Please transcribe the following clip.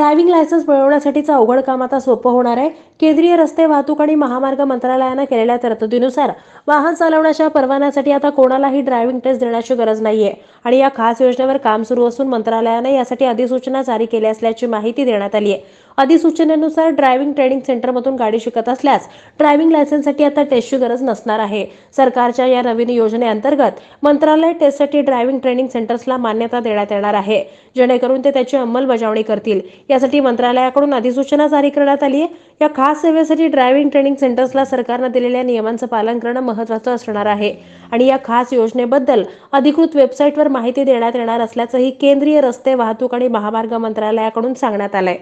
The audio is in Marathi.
ड्रायव्हिंग लायसन्स मिळवण्यासाठीचं अवघड काम आता सोपं होणार आहे केंद्रीय रस्ते वाहतूक आणि महामार्ग मंत्रालयानं केलेल्या तरतुदीनुसार वाहन चालवण्याच्या परवान्यासाठी आता कोणालाही ड्रायव्हिंग टेस्ट देण्याची गरज नाहीये आणि या खास योजनेवर काम सुरू असून मंत्रालयानं यासाठी अधिसूचना जारी केली असल्याची माहिती देण्यात आली आहे अधिसूचनेनुसार ड्रायव्हिंग ट्रेनिंग सेंटरमधून गाडी शिकत असल्यास ड्रायव्हिंग लायसन्ससाठी आता टेस्टची गरज नसणार आहे सरकारच्या या नवीन योजनेअंतर्गत मंत्रालय टेस्टसाठी ड्रायव्हिंग ट्रेनिंग सेंटर्सला मान्यता देण्यात येणार आहे जेणेकरून ते त्याची अंमलबजावणी करतील यासाठी मंत्रालयाकडून अधिसूचना जारी करण्यात आली आहे या खास सेवेसाठी ड्रायव्हिंग ट्रेनिंग सेंटर्सला सरकारनं दिलेल्या नियमांचं पालन करणं महत्वाचं असणार आहे आणि या खास योजनेबद्दल अधिकृत वेबसाईटवर माहिती देण्यात येणार असल्याचंही केंद्रीय रस्ते वाहतूक आणि महामार्ग मंत्रालयाकडून सांगण्यात आलंय